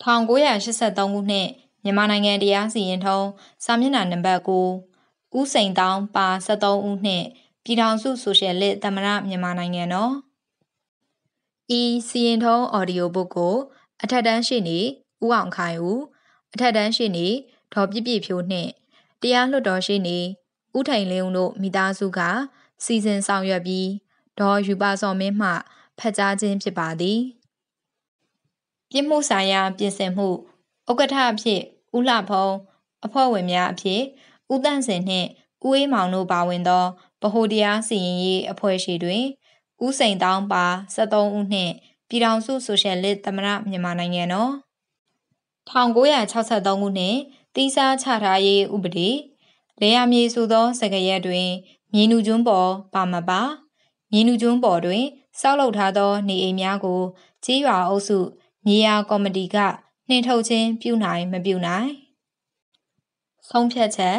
1983ခုနှစ်မြန်မာနိုင်ငံတရားစီရင်ထုံးစာမျက်နှာနံပါတ်9ဦးစိန်တောင်းပါ73ဦးနှင့်ပြည်ထောင်စုဆိုရှယ်လစ်သမ္မတမြန်မာနိုင်ငံတော်ဤစီရင်ထုံးအော်ဒီယိုဘုတ်ကို အထက်တန်းရှိနေဦးအောင်ခိုင်ဦးအထက်တန်းရှိနေဒေါ်ပြည့်ပြည့်ဖြိုးနှင့်တရားလွှတ်တော်ရှိနေဦးထိုင်လင်းဦးတို့မိသားစုက စီစဉ်ဆောင်ရွက်ပြီးဒေါ်ယူပါစော်မင်းမှဖက်ကြားခြင်းဖြစ်ပါသည်။ပြစ်မှုဆိုင်ရာပြင်ဆင်မှုဥက္ကဋ္ဌအဖြစ်ဦးလှဖုံးအဖွဲ့ဝင်များအဖြစ်ဦးတန့်စင်နှင့်ဦးအေးမောင်တို့ပါဝင်သောဗဟိုတရားစီရင်ရေးအဖွဲ့ရှိတွင်ဦးစိန်တောင်းပါ73ဦးနှင့်ပြည်ထောင်စုဆိုရှယ်လစ်သမရမြန်မာနိုင်ငံတော်1963ခုနှစ်တိစားချထားရေးဥပဒေလေယာမြေဆိုသော စကရက်တွင် မြေနူကျွန်းပေါ်ပါမပါမြေနူကျွန်းပေါ်တွင် ဆောက်လုပ်ထားသော နေအိမ်များကိုကြေးရွာအုပ်စုမြေယာကော်မတီကနှင်ထုတ်ခြင်းပြုနိုင်မပြုနိုင်ဆုံးဖြတ်ချက်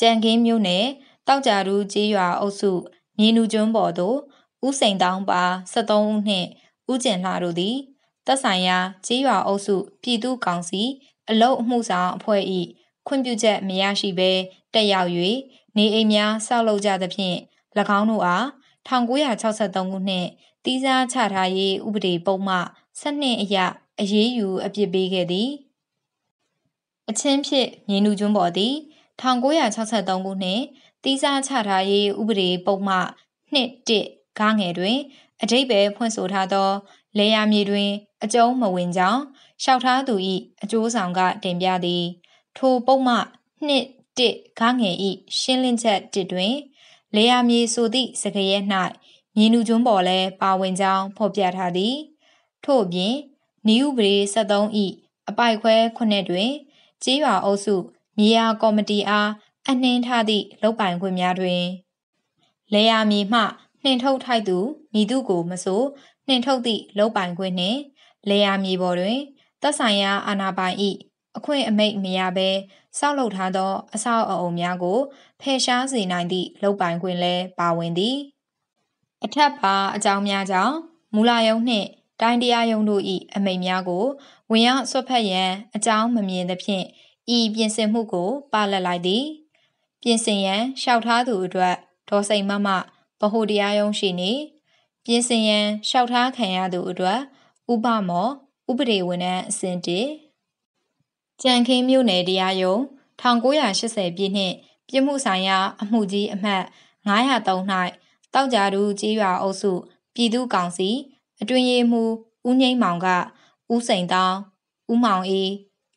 ကြံခင်းမျိုးနဲ့တောက်ကြရူးကြေးရွာ အုပ်စုမြေနူကျွန်းပေါ်သို့ဦးစိန်တောင်းပါ73ဦးနှင့်ဦးကျင်လှတို့သည်သက်ဆိုင်ရာ ကြေးရွာအုပ်စုပြည်သူ့ကောင်စီ အလုတ်အမှုဆောင်အဖွဲ့၏ခွင့်ပြုချက်မရရှိဘဲတက်ရောက်၍နေအိမ်များ ဆောက်လုပ်ကြသဖြင့်၎င်းတို့အား1963ခုနှစ်တီးစားချထားရေးဥပဒေပုံမှစနစ်အရအရေးယူအပြစ်ပေးခဲ့သည်အချင်းဖြစ်မြင်းလူကျွန်းပေါ်သည်1963ခုနှစ်တီးစားချထားရေးဥပဒေပုံမှ1.1ကားငယ်တွင်အတိတ်ပဲဖွင့်ဆိုထားသော လေယာမြေတွင် အကျုံးမဝင်ကြောင်းလျှောက်ထားသူ၏အကျိုးဆောင်ကတင်ပြသည် ထိုပုံမှ1.1ကားငယ်၏ရှင်းလင်းချက်1တွင် လေယာမြေဆိုသည့်စကားရဲ၌မြင်းလူကျွန်းပေါ်လဲပါဝင်ကြောင်းဖော်ပြထားသည်ထို့အပြင်နေဥပဒေ73ဤအပိုက်ခွဲ9တွင်ကြေးရွာအုပ်စုမြေယာကော်မတီအားအနှင်းထားသည့်လုပ်ပိုင်ခွင့်များတွင်လေယာမြေမှနှင်ထုတ်ထိုက်သူမိသူကိုမဆိုနှင်ထုတ်သည့်လုပ်ပိုင်ခွင့်နှင့်လေယာမြေပေါ်တွင်သက်ဆိုင်ရာအာဏာပိုင်ဤအခွင့်အမိန့်မရဘဲစောက်လုပ်ထားသော အဆောက်အအုံများကိုဖယ်ရှားစေနိုင်သည့်လုပ်ပိုင်ခွင့်လည်းပါဝင်သည်အထက်ပါအကြောင်းများကြောင့်မူလာယုံနှင့်တိုင်းတရားရုံးတို့၏အမိန့်များကိုဝင်ရောက်ဆွတ်ဖက်ရန် အကြောင်းမမြင်သဖြင့်ဤပြင်ဆင်မှုကိုပါလတ်လိုက်သည် ပြင်ဆင်ရန်လျှောက်ထားသူအတွက်ဒေါ်စိန်မမဗဟုတရားရုံးရှိနေပြင်ဆင်ရန်လျှောက်ထားခံရသူအတွက်ဥပမောဥပဒေဝန်ထမ်းအစဉ်တစ်ကြံခင်းမြို့နယ်တရားရုံး1980ပြည့်နှစ်ပြစ်မှုဆိုင်ရာအမှုကြီးအမှတ်903၌တောက်ကြတူကြေးရွာအုပ်စုပြည်သူ့ကောင်စီအတွင်ရေးမှုဦးငိမ့်မောင်ကဦးစိန်တောင်းဦးမောင်အေး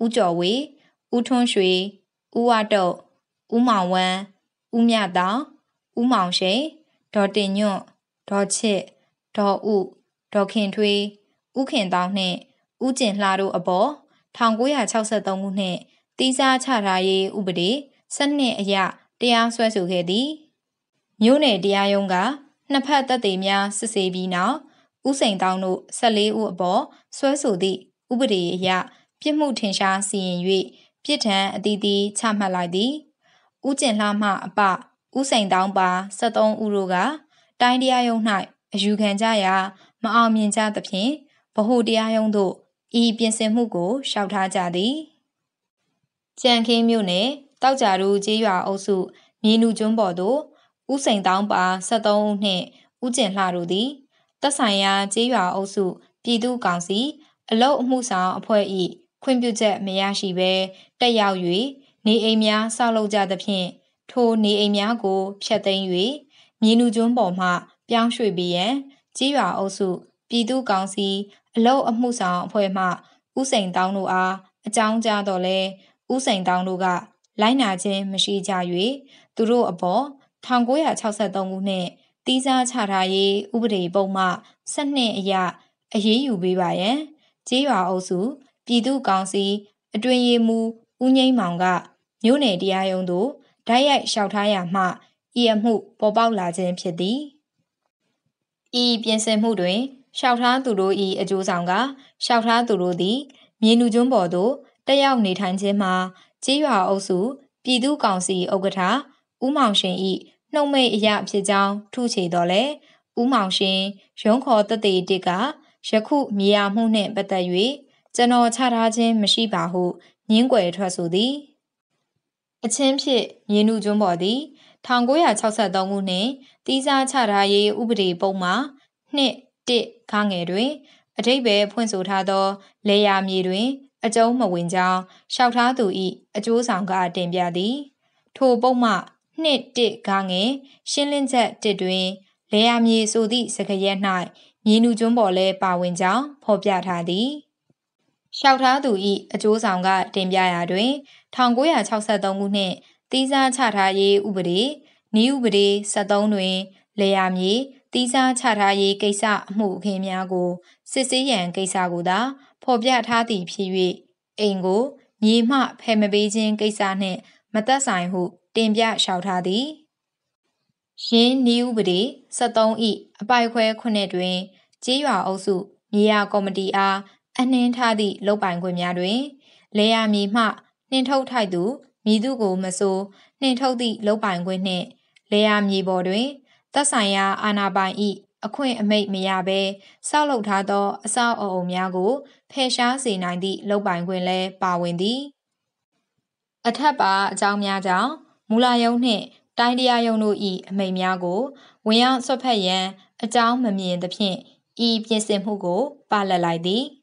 ဦးကျော်ဝေဦးထွန်းရွှေဦးဝတုတ်ဦးမောင်ဝမ်းဦးမြတောင်းဦးမောင်ရှိန်ဒေါ်တင်ညွန့်ဒေါ်ချစ်ဒေါ်ဥဒေါ်ခင်ထွေးဦးခင်တောင်းနှင့်ဦးကျင်လှတို့အပေါ်1963ခုနှစ်တိစားချထားရေးဥပဒေစနစ်အရတရားစွဲဆိုခဲ့သည်မြို့နယ်တရားရုံးကနှစ်ဖက်သက်သေများစစ်ဆေးပြီးနောက်ဦးစိန်တောင်းတို့14ဦးအပေါ်ဆွဲဆိုသည့်ဥပဒေအရပြစ်မှုထင်ရှားစီရင်၍ပြစ်ဒဏ်အသီးသီးချမှတ်လိုက်သည်ဦးကျင်လှမှအပဦးစိန်တောင်းပါ73ဦးတို့ကတိုင်းတရားရုံး၌အယူခံကြရာမအောင်မြင်ကြသဖြင့်ဗဟုတရားရုံးတို့ဤပြင်ဆင်မှုကိုရှောက်ထားကြသည်ကြံခင်းမြို့နယ်တောက်ကြရူကျေးရွာအုပ်စုမြေနူကျွန်းပေါ်သို့ဦးစိန်တောင်းပါ73ဦးနှင့်ဦးကျင်လှတို့သည်သက်ဆိုင်ရာကြေးရွာအုပ်စုပြည်သူ့ကောင်စီအလုတ်အမှုဆောင်အဖွဲ့၏ခွင့်ပြုချက်မရရှိဘဲတက်ရောက်၍နေအိမ်များဆောက်လုပ်ကြသဖြင့်ထိုနေအိမ်များကိုဖျက်သိမ်း၍မြေနူကျွန်းပေါ်မှပြောင်းရွှေ့ပြီးရန်ကြေးရွာအုပ်စုပြည်သူ့ကောင်စီအလုတ်အမှုဆောင်အဖွဲ့မှဥစိန်တောင်းတို့အားအကြောင်းကြားတော့လဲဥစိန်တောင်းတို့ကလိုက်နာခြင်းမရှိကြ၍သူတို့အပေါ်1963ခုနှစ်တီးစားချထားရေးဥပဒေပုံမှ12အရအရေးယူပေးပါရန်ကြေးရွာအုပ်စုပြည်သူ့ကောင်စီ အတွင်ရေးမှူးဦးငိမ့်မောင်ကမြို့နယ်တရားရုံးသို့ဓာတ်ရိုက်လျှောက်ထားရမှဤအမှုပေါ်ပေါက်လာခြင်းဖြစ်သည်ဤပြင်ဆင်မှုတွင်လျှောက်ထားသူတို့၏အကျိုးဆောင်ကလျှောက်ထားသူတို့သည် မြေနူကျွန်းပေါ်သို့တက်ရောက်နေထိုင်ခြင်းမှာကြေးရွာအုပ်စုပြည်သူ့ကောင်စီဥက္ကဋ္ဌဦးမောင်ရှင်၏နှုတ်မိတ်အရာဖြစ်ကြောင်းထုချေတော်လဲဦးမောင်ရှင်ရုံးခေါ်တသက်တစ်ကယခုမြေယာမှုနှင့်ပတ်သက်၍ကျွန်တော်ခြားထားခြင်းမရှိပါဟုညင်းကွယ်ထွက်ဆိုသည်အချင်းဖြစ်မြင်းနုကျွန်းပေါ်သည်1963ခုနှင့်တီးစားခြားထားရေးဥပဒေပုံမှာနှစ်တစ်ခါငယ်တွင်အထိပ္ပယ်ဖွင့်ဆိုထားသော လေယာမြေတွင် အကျုံးမဝင်ကြောင်းရှောက်ထားသူ၏အကျိုးဆောင်ကတင်ပြသည် ထိုပုံမှနှစ်တစ်ကားငယ်ရှင်းလင်းချက်တစ်တွင် လေယာမြေဆိုသည့်စကားရက်၌မြေနူကျွန်းပေါ်လဲပါဝင်ကြောင်းဖော်ပြထားသည်လျှောက်ထားသူ၏အကျိုးဆောင်က တင်ပြရာတွင်1963ခုနှစ်တီးစားချထားရေးဥပဒေနည်းဥပဒေ73တွင်လေယာမြေတီးစားချထားရေးကိစ္စအမှုအခင်းများကို စစ်ဆေးရန်ကိစ္စကိုသာဖော်ပြထားသည့်ဖြစ်၍အိမ်ကိုမြေမှဖယ်မပေးခြင်းကိစ္စနှင့်မသက်ဆိုင်ဟု တင်ပြလျှောက်ထားသည်ရင်းနီဥပဒေ73ဤအပိုက်ခွဲ9တွင် ကြေးရွာအုပ်စုမြေယာကော်မတီအားအနှင်းထားသည့်လုပ်ပိုင်ခွင့်များတွင် လေယာမြေမှနှင်ထုတ်ထိုက်သူမည်သူကိုမဆိုနှင်ထုတ်သည့်လုပ်ပိုင်ခွင့်နှင့် လေယာမြေပေါ်တွင်သက်ဆိုင်ရာအာဏာပိုင်ဤအခွင့်အမိန့်မရဘဲဆောက်လုပ်ထားသောအဆောက်အအုံများကိုဖယ်ရှားစေနိုင်သည့်လုပ်ပိုင်ခွင့်လည်းပါဝင်သည်အထက်ပါအကြောင်းများကြောင့်မူလာယုံနှင့် တိုင်းတရားယုံတို့၏အမိန်များကိုဝင်ရောက်ဆွတ်ဖက်ရန်အကြောင်းမမြင်သဖြင့်ဤပြင်ဆင်မှုကို ပါလက်လိုက်သည်။